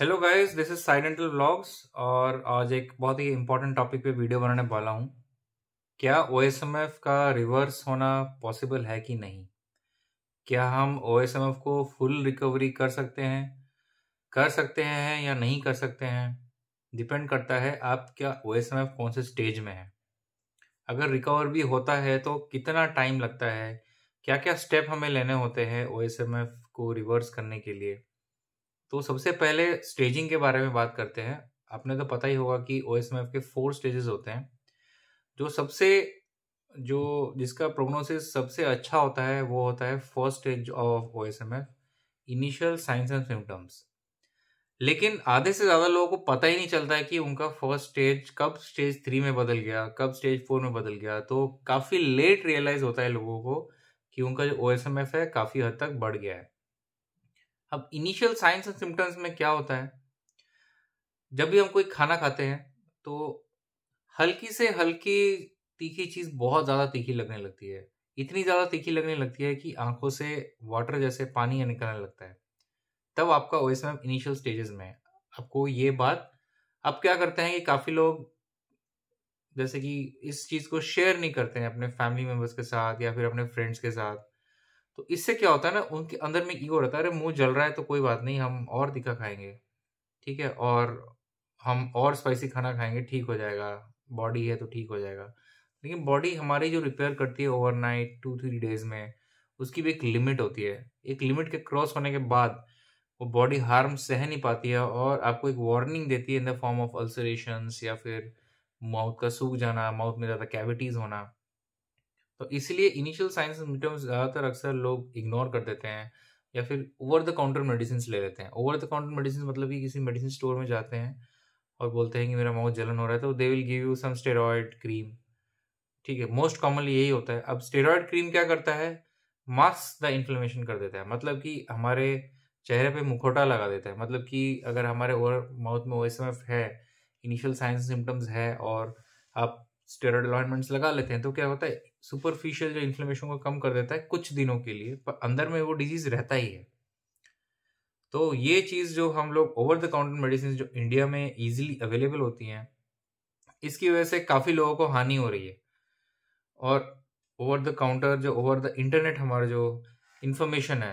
Hello guys this is साइलेंटल vlogs और आज एक बहुत ही इम्पोर्टेंट टॉपिक पे वीडियो बनाने वाला हूँ क्या ओ का रिवर्स होना पॉसिबल है कि नहीं क्या हम ओ को फुल रिकवरी कर सकते हैं कर सकते हैं या नहीं कर सकते हैं डिपेंड करता है आप क्या ओ कौन से स्टेज में है अगर रिकवर भी होता है तो कितना टाइम लगता है क्या क्या स्टेप हमें लेने होते हैं ओ को रिवर्स करने के लिए तो सबसे पहले स्टेजिंग के बारे में बात करते हैं आपने तो पता ही होगा कि ओ के फोर स्टेजेस होते हैं जो सबसे जो जिसका प्रोग्नोसिस सबसे अच्छा होता है वो होता है first stage of oh initial signs and symptoms लेकिन आधे से ज़्यादा लोगों को पता ही नहीं चलता है कि उनका फर्स्ट स्टेज कब स्टेज थ्री में बदल गया कब स्टेज फोर में बदल गया तो काफ़ी लेट रियलाइज होता है लोगों को कि उनका जो ओ है काफ़ी हद तक बढ़ गया है अब इनिशियल साइंस एंड सिम्टम्स में क्या होता है जब भी हम कोई खाना खाते हैं तो हल्की से हल्की तीखी चीज़ बहुत ज़्यादा तीखी लगने लगती है इतनी ज़्यादा तीखी लगने लगती है कि आंखों से वाटर जैसे पानी निकलने लगता है तब आपका ओ इनिशियल स्टेजेस में है आपको ये बात अब क्या करते हैं कि काफ़ी लोग जैसे कि इस चीज़ को शेयर नहीं करते हैं अपने फैमिली मेम्बर्स के साथ या फिर अपने फ्रेंड्स के साथ तो इससे क्या होता है ना उनके अंदर में ईगो रहता है अरे मुंह जल रहा है तो कोई बात नहीं हम और दिखा खाएंगे ठीक है और हम और स्पाइसी खाना खाएंगे ठीक हो जाएगा बॉडी है तो ठीक हो जाएगा लेकिन बॉडी हमारी जो रिपेयर करती है overnight two three days में उसकी भी एक लिमिट होती है एक लिमिट के क्रॉस होने के बाद वो बॉडी हार्म सह नहीं पाती है और आपको एक वार्निंग देती है in the form of ulcerations या फिर माउथ का सूख जाना माउथ में ज़्यादा कैविटीज़ होना तो इसलिए इनिशियल साइंस सिम्टम्स ज़्यादातर अक्सर लोग इग्नोर कर देते हैं या फिर ओवर द काउंटर मेडिसिन ले लेते हैं ओवर द काउंटर मेडिसिन मतलब कि किसी मेडिसिन स्टोर में जाते हैं और बोलते हैं कि मेरा माउथ जलन हो रहा है तो they will give you some steroid cream ठीक है मोस्ट कॉमनली यही होता है अब स्टेरॉयड क्रीम क्या करता है मास्क द इन्फ्लेमेशन कर देता है मतलब कि हमारे चेहरे पे मुखोटा लगा देता है मतलब कि अगर हमारे ओवर माउथ में ओ है इनिशियल साइंस सिम्टम्स है और आप स्टेरॉइड अलॉइनमेंट्स लगा लेते हैं तो क्या होता है सुपरफिशियल जो इन्फ्लेमेशन को कम कर देता है कुछ दिनों के लिए पर अंदर में वो डिजीज रहता ही है तो ये चीज़ जो हम लोग ओवर द काउंटर मेडिसिन जो इंडिया में इजीली अवेलेबल होती हैं इसकी वजह से काफ़ी लोगों को हानि हो रही है और ओवर द काउंटर जो ओवर द इंटरनेट हमारा जो इन्फॉर्मेशन है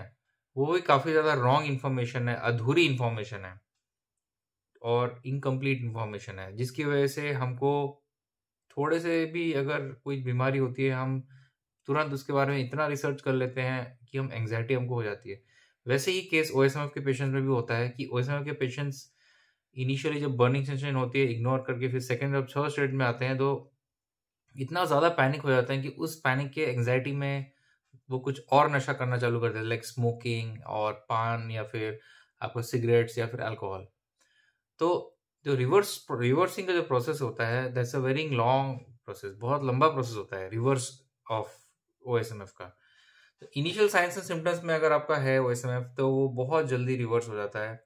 वो भी काफ़ी ज़्यादा रॉन्ग इन्फॉर्मेशन है अधूरी इन्फॉर्मेशन है और इनकम्प्लीट इन्फॉर्मेशन है जिसकी वजह से हमको थोड़े से भी अगर कोई बीमारी होती है हम तुरंत उसके बारे में इतना रिसर्च कर लेते हैं कि हम एंग्जाइटी हमको हो जाती है वैसे ही केस ओ के पेशेंट्स में भी होता है कि ओ के पेशेंट्स इनिशियली जब बर्निंग सेंसेशन होती है इग्नोर करके फिर सेकेंड और थर्ड स्टेट में आते हैं तो इतना ज़्यादा पैनिक हो जाता है कि उस पैनिक के एंगजाइटी में वो कुछ और नशा करना चालू करते हैं लाइक स्मोकिंग और पान या फिर आपको सिगरेट्स या फिर अल्कोहल तो जो रिवर्स रिवर्सिंग का जो प्रोसेस होता है that's a very long process बहुत लंबा प्रोसेस होता है रिवर्स ऑफ ओ का तो इनिशियल साइंस एंड सिम्टम्स में अगर आपका है ओ तो वो बहुत जल्दी रिवर्स हो जाता है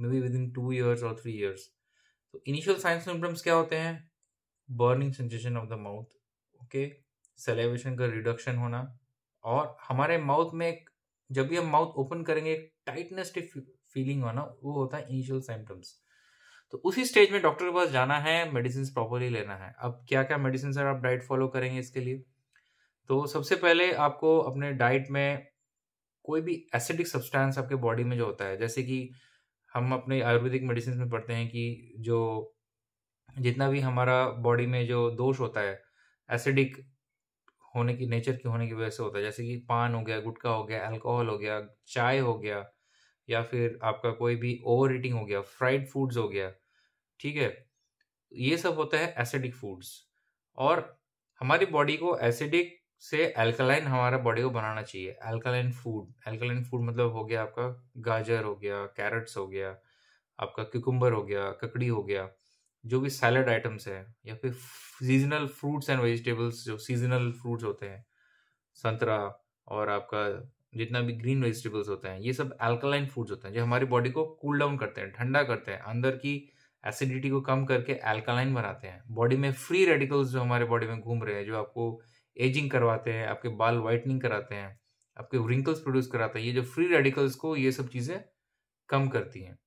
maybe within two years और थ्री ईयर्स तो इनिशियल साइंस सिम्टम्स क्या होते हैं burning sensation of the mouth okay सेलेब्रेशन का रिडक्शन होना और हमारे माउथ में एक जब भी हम माउथ ओपन करेंगे एक टाइटनेस फीलिंग होना वो होता है इनिशियल सिम्टम्स तो उसी स्टेज में डॉक्टर के पास जाना है मेडिसिन प्रॉपरली लेना है अब क्या क्या मेडिसिन सर आप डाइट फॉलो करेंगे इसके लिए तो सबसे पहले आपको अपने डाइट में कोई भी एसिडिक सब्सटेंस आपके बॉडी में जो होता है जैसे कि हम अपने आयुर्वेदिक मेडिसिन में पढ़ते हैं कि जो जितना भी हमारा बॉडी में जो दोष होता है एसिडिक होने की नेचर की होने की वजह से होता है जैसे कि पान हो गया गुटखा हो गया अल्कोहल हो गया चाय हो गया या फिर आपका कोई भी ओवर ईटिंग हो गया फ्राइड फूड्स हो गया ठीक है ये सब होता है एसिडिक फूड्स और हमारी बॉडी को एसिडिक से एल्कलाइन हमारा बॉडी को बनाना चाहिए एल्कलाइन फूड एल्कलाइन फूड मतलब हो गया आपका गाजर हो गया कैरेट्स हो गया आपका क्यूकुम्बर हो गया ककड़ी हो गया जो भी सैलड आइटम्स हैं या फिर सीजनल फ्रूट्स एंड वेजिटेबल्स जो सीजनल फ्रूट्स होते हैं संतरा और आपका जितना भी ग्रीन वेजिटेबल्स होते हैं ये सब एल्कलाइन फूड्स होते हैं जो हमारी बॉडी को कूल डाउन करते हैं ठंडा करते हैं अंदर की एसिडिटी को कम करके एल्कलाइन बनाते हैं बॉडी में फ्री रेडिकल्स जो हमारे बॉडी में घूम रहे हैं जो आपको एजिंग करवाते हैं आपके बाल वाइटनिंग कराते हैं आपके रिंकल्स प्रोड्यूस कराते हैं ये जो फ्री रेडिकल्स को ये सब चीज़ें कम करती हैं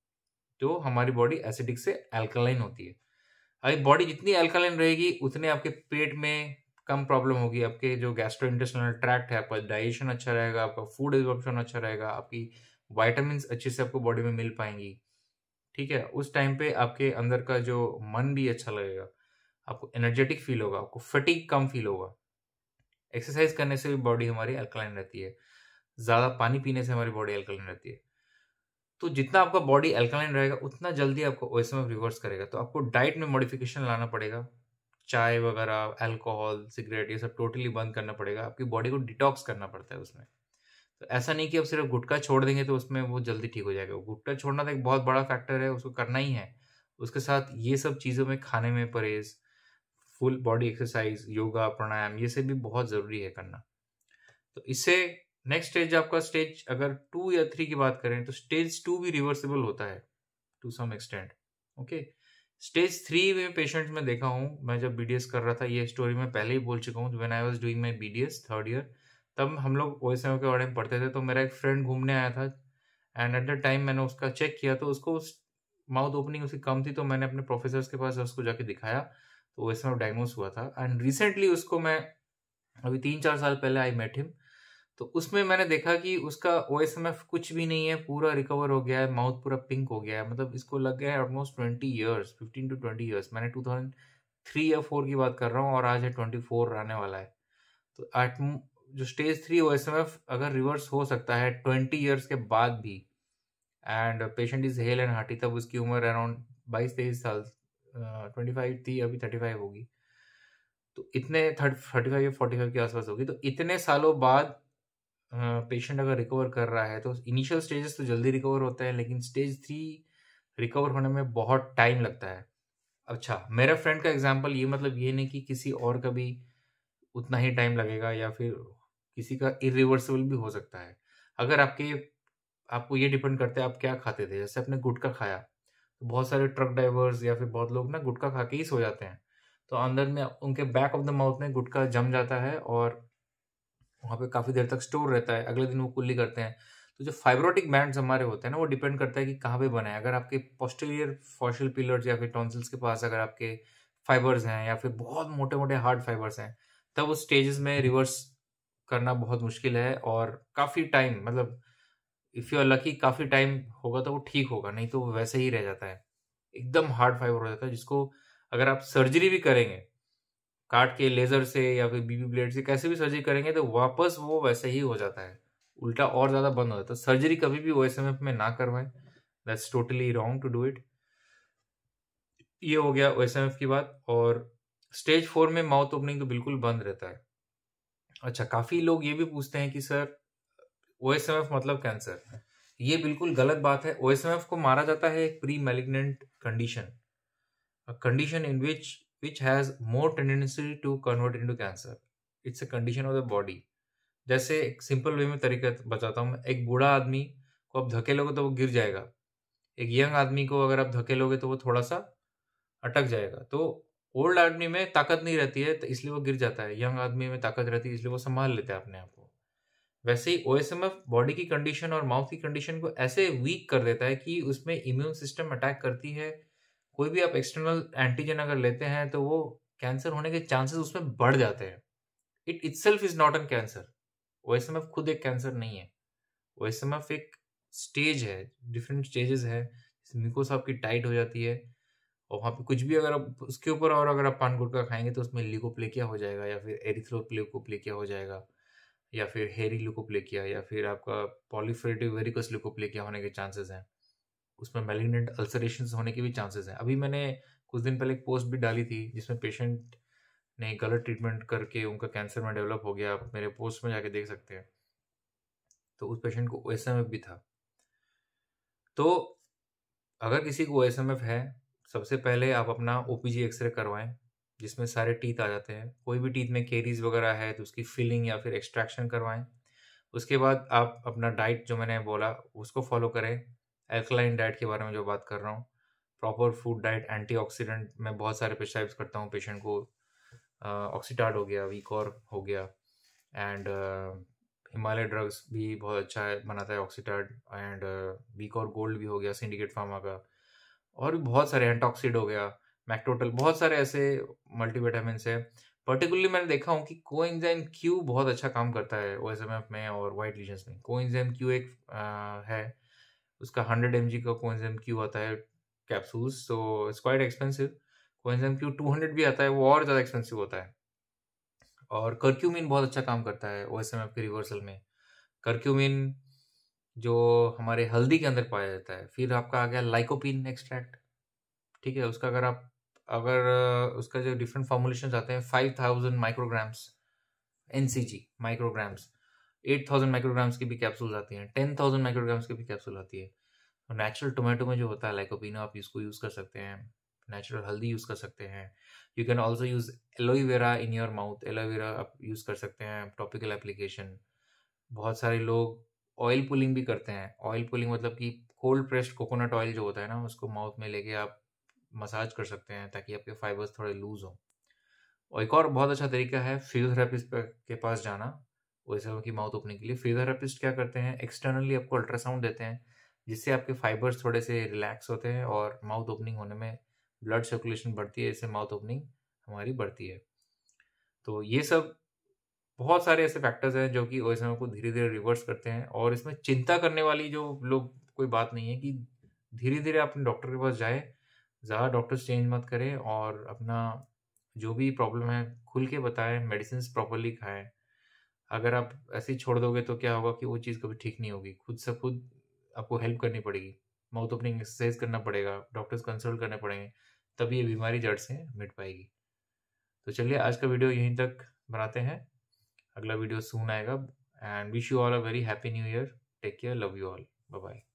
तो हमारी बॉडी एसिडिक से एल्कलाइन होती है अभी बॉडी जितनी एल्कलाइन रहेगी उतने आपके पेट में कम प्रॉब्लम होगी आपके जो गैस्ट्रो इंटेस्टनल ट्रैक्ट है आपका डाइजेशन अच्छा रहेगा आपका फूड एब्जॉर्प्शन अच्छा रहेगा आपकी वाइटामिन अच्छे से आपको बॉडी में मिल पाएंगी ठीक है उस टाइम पे आपके अंदर का जो मन भी अच्छा लगेगा आपको एनर्जेटिक फील होगा आपको फटीक कम फील होगा एक्सरसाइज करने से भी बॉडी हमारी अल्कलाइन रहती है ज़्यादा पानी पीने से हमारी बॉडी अल्कलाइन रहती है तो जितना आपका बॉडी अल्कलाइन रहेगा उतना जल्दी आपको ओ रिवर्स करेगा तो आपको डाइट में मॉडिफिकेशन लाना पड़ेगा चाय वगैरह अल्कोहल सिगरेट ये सब टोटली बंद करना पड़ेगा आपकी बॉडी को डिटॉक्स करना पड़ता है उसमें तो ऐसा नहीं कि आप सिर्फ गुटखा छोड़ देंगे तो उसमें वो जल्दी ठीक हो जाएगा गुटखा छोड़ना तो एक बहुत बड़ा फैक्टर है उसको करना ही है उसके साथ ये सब चीज़ों में खाने में परहेज full body exercise yoga pranayama ये सब भी बहुत ज़रूरी है करना तो इससे नेक्स्ट स्टेज आपका स्टेज अगर टू या थ्री की बात करें तो स्टेज टू भी रिवर्सिबल होता है to some extent okay stage three में पेशेंट्स में देखा हूँ मैं जब बी कर रहा था ये स्टोरी मैं पहले ही बोल चुका हूँ when I was doing my B third year तब हम लोग ओ के बारे में पढ़ते थे तो मेरा एक फ्रेंड घूमने आया था एंड एट द टाइम मैंने उसका चेक किया तो उसको उस माउथ ओपनिंग उसकी कम थी तो मैंने अपने प्रोफेसर के पास उसको जाके दिखाया तो ओ डायग्नोस हुआ था एंड रिसेंटली उसको मैं अभी तीन चार साल पहले आई मेट हिम तो उसमें मैंने देखा कि उसका ओ कुछ भी नहीं है पूरा रिकवर हो गया है माउथ पूरा पिंक हो गया है मतलब इसको लग गया है almost twenty years fifteen to twenty years मैंने टू थाउजेंड थ्री या फोर की बात कर रहा हूँ और आज है ट्वेंटी फोर आने वाला है तो एट जो स्टेज थ्री ओ अगर रिवर्स हो सकता है ट्वेंटी ईयर्स के बाद भी and patient is hale and hearty तब उसकी उम्र अराउंड बाईस तेईस साल ट्वेंटी फाइव थी अभी थर्टी फाइव होगी तो इतने थर्टी फाइव या फोर्टी फाइव के आसपास होगी तो इतने सालों बाद पेशेंट अगर रिकवर कर रहा है तो इनिशियल स्टेजेस तो जल्दी रिकवर होते हैं लेकिन स्टेज थ्री रिकवर होने में बहुत टाइम लगता है अच्छा मेरा फ्रेंड का एग्जाम्पल ये मतलब ये नहीं कि किसी और का भी उतना ही टाइम लगेगा या फिर किसी का इरिवर्सिबल भी हो सकता है अगर आपके आपको ये डिपेंड करते हैं आप क्या खाते थे जैसे आपने गुटखा खाया तो बहुत सारे ट्रक ड्राइवर्स या फिर बहुत लोग ना गुटखा खा के ही सो जाते हैं तो अंदर में उनके बैक ऑफ द माउथ में गुटखा जम जाता है और वहाँ पे काफ़ी देर तक स्टोर रहता है अगले दिन वो कुल्ली करते हैं तो जो फाइब्रोटिक बैंड्स हमारे होते हैं ना वो डिपेंड करता है कि कहाँ पे बनाए अगर आपके पोस्टेरियर फॉशल पिलर्स या फिर टॉन्सिल्स के पास अगर आपके फाइबर्स हैं या फिर बहुत मोटे मोटे हार्ड फाइबर्स हैं तब उस स्टेजेस में रिवर्स हम्म। करना बहुत मुश्किल है और काफ़ी टाइम मतलब इफ़ यू आर लकी काफ़ी टाइम होगा तो वो ठीक होगा नहीं तो वो वैसे ही रह जाता है एकदम हार्ड फाइबर हो जाता है जिसको अगर आप सर्जरी भी करेंगे काट के लेजर से या फिर बीबी ब्लेड से कैसे भी सर्जरी करेंगे तो वापस वो वैसे ही हो जाता है उल्टा और ज़्यादा बंद हो जाता है सर्जरी कभी भी ओ एस एम एफ में ना करवाएं that's totally wrong to do it ये हो गया ओ एस एम एफ की बात और स्टेज फोर में माउथ ओपनिंग तो बिल्कुल बंद रहता है अच्छा काफ़ी लोग ये भी पूछते हैं कि sir O S M F मतलब कैंसर ये बिल्कुल गलत बात है ओ एस एम एफ को मारा जाता है एक pre malignant condition condition in which which has more tendency to convert into cancer. It's a condition of the body. जैसे एक सिंपल वे में तरीका बताता हूँ एक बूढ़ा आदमी को आप धकेलोगे तो वो गिर जाएगा एक यंग आदमी को अगर आप धकेलोगे तो वो थोड़ा सा अटक जाएगा तो ओल्ड आदमी में ताकत नहीं रहती है तो इसलिए वो गिर जाता है यंग आदमी में ताकत रहती है इसलिए वो संभाल लेते हैं अपने आप को वैसे ही ओ बॉडी की कंडीशन और माउथ की कंडीशन को ऐसे वीक कर देता है कि उसमें इम्यून सिस्टम अटैक करती है कोई भी आप एक्सटर्नल एंटीजन अगर लेते हैं तो वो कैंसर होने के चांसेस उसमें बढ़ जाते हैं it itself is not an cancer O S M F खुद एक कैंसर नहीं है ओ एस एम एफ एक स्टेज है डिफरेंट स्टेजेस है म्यूकोस आपकी टाइट हो जाती है और वहाँ पे कुछ भी अगर आप उसके ऊपर और अगर आप पान गुटका खाएंगे तो उसमें लीकोप्लेकिया हो जाएगा या फिर एरिथ्रोप्लेकोप्लेकिया हो जाएगा या फिर हेरी ल्यूकोप्लेकिया या फिर आपका पॉलीफ्रेटिव वेरिकस ल्यूकोप्लेकिया होने के चांसेस हैं उसमें मेलिग्नेंट अल्सरेशन होने के भी चांसेस हैं अभी मैंने कुछ दिन पहले एक पोस्ट भी डाली थी जिसमें पेशेंट ने गलत ट्रीटमेंट करके उनका कैंसर में डेवलप हो गया आप मेरे पोस्ट में जाके देख सकते हैं तो उस पेशेंट को ओ भी था तो अगर किसी को ओ है सबसे पहले आप अपना ओ पी एक्सरे करवाएं जिसमें सारे टीथ आ जाते हैं कोई भी टीथ में केरीज वगैरह है तो उसकी फिलिंग या फिर एक्सट्रैक्शन करवाएं उसके बाद आप अपना डाइट जो मैंने बोला उसको फॉलो करें एल्कलाइन डाइट के बारे में जो बात कर रहा हूँ प्रॉपर फूड डाइट एंटीऑक्सीडेंट मैं बहुत सारे प्रिस्क्राइब्स करता हूँ पेशेंट को ऑक्सीटार्ड हो गया वीकॉर हो गया एंड हिमालय ड्रग्स भी बहुत अच्छा है बनाता है ऑक्सीटार्ड एंड वीक और गोल्ड भी हो गया सिंडिकेट फार्मा का और भी बहुत सारे एंटॉक्सीड हो गया मैक्टोटल बहुत सारे ऐसे मल्टीविटामिन है पर्टिकुलरली मैंने देखा हूँ कि को क्यू बहुत अच्छा काम करता है ओ में और वाइट लीजन्स में को क्यू एक आ, है उसका हंड्रेड एम का कोंजम क्यू आता है capsules so it's quite expensive coenzyme Q two hundred भी आता है वो और ज़्यादा एक्सपेंसिव होता है और करक्यूमिन बहुत अच्छा काम करता है ओ एस एम एफ के रिवर्सल में करक्यूमिन जो हमारे हल्दी के अंदर पाया जाता है फिर आपका आ गया लाइकोपिन एक्सट्रैक्ट ठीक है उसका अगर आप अगर उसका जो डिफरेंट फॉर्मुलेशन आते हैं five thousand micrograms N C G micrograms eight thousand micrograms की भी कैप्सूल आती हैं टेन थाउजेंड माइक्रोग्राम्स की भी कैप्सूल आती है नेचुरल टोमेटो में जो होता है लाइकोपिनो आप इसको यूज़ कर सकते हैं नेचुरल हल्दी यूज़ कर सकते हैं you can also use aloe vera in your mouth aloe vera आप यूज़ कर सकते हैं टॉपिकल एप्लीकेशन बहुत सारे लोग ऑयल पुलिंग भी करते हैं ऑयल पुलिंग मतलब कि कोल्ड प्रेस्ड कोकोनट ऑयल जो होता है ना उसको माउथ में लेके आप मसाज कर सकते हैं ताकि आपके फाइबर्स थोड़े लूज हों और एक और बहुत अच्छा तरीका है फिजियोथेरापिस्ट के पास जाना वैसे की माउथ ओपनिंग के लिए फिजियोथेरापिस्ट क्या करते हैं एक्सटर्नली आपको अल्ट्रासाउंड देते हैं जिससे आपके फाइबर्स थोड़े से रिलैक्स होते हैं और माउथ ओपनिंग होने में ब्लड सर्कुलेशन बढ़ती है इससे माउथ ओपनिंग हमारी बढ़ती है तो ये सब बहुत सारे ऐसे फैक्टर्स हैं जो कि ओ को धीरे धीरे रिवर्स करते हैं और इसमें चिंता करने वाली जो लोग कोई बात नहीं है कि धीरे धीरे अपने डॉक्टर के पास जाए ज़्यादा डॉक्टर्स चेंज मत करें और अपना जो भी प्रॉब्लम है खुल के बताएं मेडिसिन प्रॉपरली खाएं अगर आप ऐसे ही छोड़ दोगे तो क्या होगा कि वो चीज़ कभी ठीक नहीं होगी खुद से खुद आपको हेल्प करनी पड़ेगी माउथ ओपनिंग एक्सरसाइज करना पड़ेगा डॉक्टर्स कंसल्ट करने पड़ेंगे तभी ये बीमारी जड़ से मिट पाएगी तो चलिए आज का वीडियो यहीं तक बनाते हैं अगला वीडियो सून आएगा and wish you all a very happy new year take care love you all bye bye